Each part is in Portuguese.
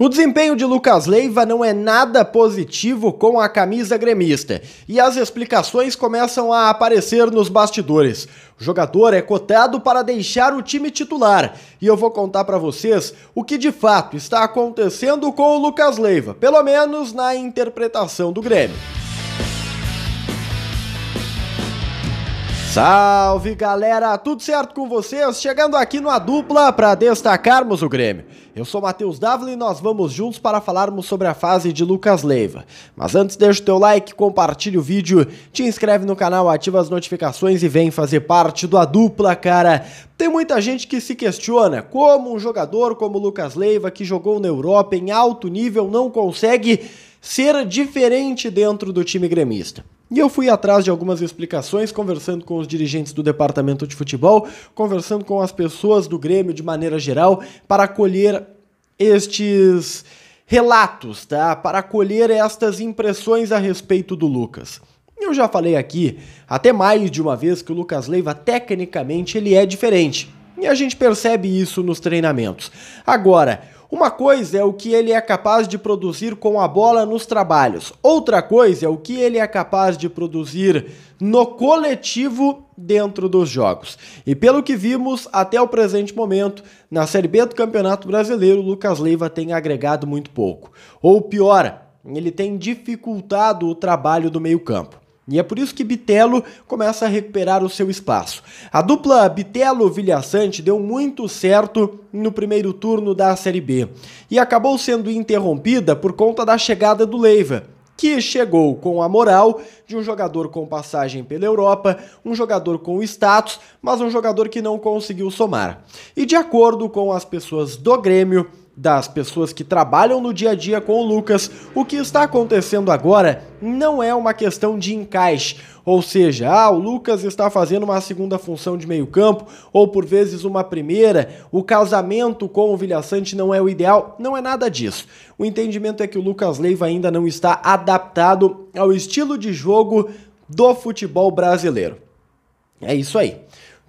O desempenho de Lucas Leiva não é nada positivo com a camisa gremista e as explicações começam a aparecer nos bastidores. O jogador é cotado para deixar o time titular e eu vou contar para vocês o que de fato está acontecendo com o Lucas Leiva, pelo menos na interpretação do Grêmio. Salve galera, tudo certo com vocês? Chegando aqui no A Dupla para destacarmos o Grêmio. Eu sou Matheus Davila e nós vamos juntos para falarmos sobre a fase de Lucas Leiva. Mas antes, deixa o teu like, compartilha o vídeo, te inscreve no canal, ativa as notificações e vem fazer parte a dupla, cara. Tem muita gente que se questiona como um jogador como Lucas Leiva, que jogou na Europa em alto nível, não consegue ser diferente dentro do time gremista. E eu fui atrás de algumas explicações, conversando com os dirigentes do departamento de futebol, conversando com as pessoas do Grêmio de maneira geral, para colher estes relatos, tá? Para colher estas impressões a respeito do Lucas. Eu já falei aqui até mais de uma vez que o Lucas Leiva tecnicamente ele é diferente. E a gente percebe isso nos treinamentos. Agora, uma coisa é o que ele é capaz de produzir com a bola nos trabalhos, outra coisa é o que ele é capaz de produzir no coletivo dentro dos jogos. E pelo que vimos até o presente momento, na Série B do Campeonato Brasileiro, Lucas Leiva tem agregado muito pouco. Ou pior, ele tem dificultado o trabalho do meio-campo. E é por isso que Bitelo começa a recuperar o seu espaço. A dupla Bitelo-Vilhaçante deu muito certo no primeiro turno da Série B e acabou sendo interrompida por conta da chegada do Leiva, que chegou com a moral de um jogador com passagem pela Europa, um jogador com status, mas um jogador que não conseguiu somar. E de acordo com as pessoas do Grêmio, das pessoas que trabalham no dia a dia com o Lucas, o que está acontecendo agora não é uma questão de encaixe. Ou seja, ah, o Lucas está fazendo uma segunda função de meio-campo, ou por vezes uma primeira, o casamento com o Vilhaçante não é o ideal, não é nada disso. O entendimento é que o Lucas Leiva ainda não está adaptado ao estilo de jogo do futebol brasileiro. É isso aí.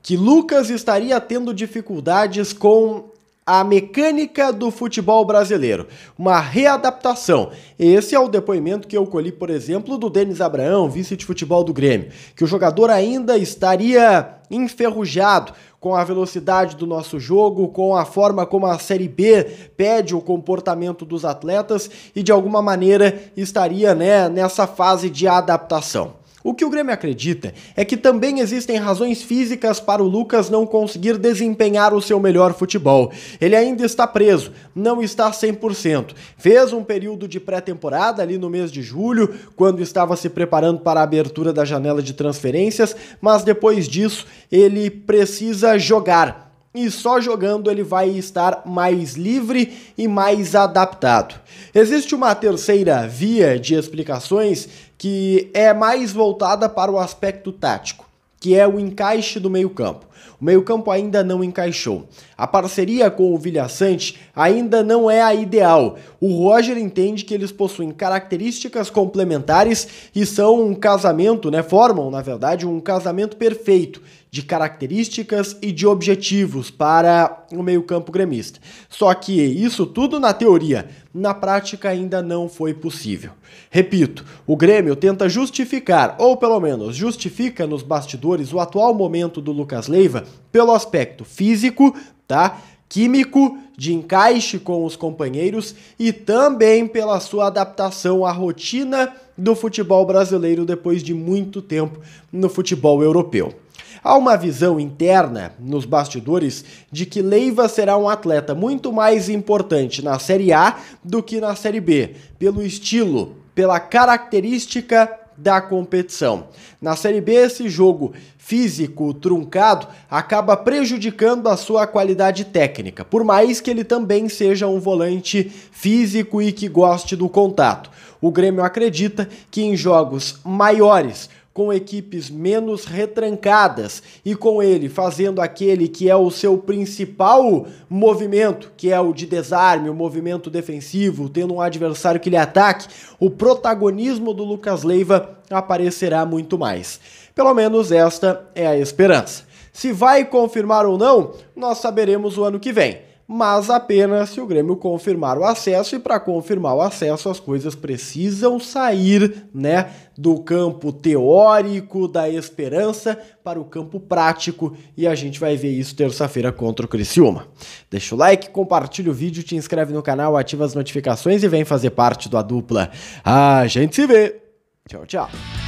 Que Lucas estaria tendo dificuldades com a Mecânica do Futebol Brasileiro, uma readaptação. Esse é o depoimento que eu colhi, por exemplo, do Denis Abraão, vice de futebol do Grêmio, que o jogador ainda estaria enferrujado com a velocidade do nosso jogo, com a forma como a Série B pede o comportamento dos atletas e de alguma maneira estaria né, nessa fase de adaptação. O que o Grêmio acredita é que também existem razões físicas para o Lucas não conseguir desempenhar o seu melhor futebol. Ele ainda está preso, não está 100%. Fez um período de pré-temporada ali no mês de julho, quando estava se preparando para a abertura da janela de transferências, mas depois disso ele precisa jogar. E só jogando ele vai estar mais livre e mais adaptado. Existe uma terceira via de explicações que é mais voltada para o aspecto tático, que é o encaixe do meio-campo. O meio-campo ainda não encaixou. A parceria com o Vilhaçante ainda não é a ideal. O Roger entende que eles possuem características complementares e são um casamento, né? Formam, na verdade, um casamento perfeito de características e de objetivos para o meio-campo gremista. Só que isso tudo na teoria, na prática ainda não foi possível. Repito, o Grêmio tenta justificar, ou pelo menos justifica nos bastidores, o atual momento do Lucas Leiva pelo aspecto físico, tá? Químico, de encaixe com os companheiros e também pela sua adaptação à rotina do futebol brasileiro depois de muito tempo no futebol europeu. Há uma visão interna nos bastidores de que Leiva será um atleta muito mais importante na Série A do que na Série B, pelo estilo, pela característica da competição. Na Série B, esse jogo físico truncado acaba prejudicando a sua qualidade técnica, por mais que ele também seja um volante físico e que goste do contato. O Grêmio acredita que em jogos maiores com equipes menos retrancadas e com ele fazendo aquele que é o seu principal movimento, que é o de desarme, o movimento defensivo, tendo um adversário que lhe ataque, o protagonismo do Lucas Leiva aparecerá muito mais. Pelo menos esta é a esperança. Se vai confirmar ou não, nós saberemos o ano que vem mas apenas se o Grêmio confirmar o acesso. E para confirmar o acesso, as coisas precisam sair, né, do campo teórico da esperança para o campo prático. E a gente vai ver isso terça-feira contra o Criciúma. Deixa o like, compartilha o vídeo, te inscreve no canal, ativa as notificações e vem fazer parte da dupla. A gente se vê. Tchau, tchau.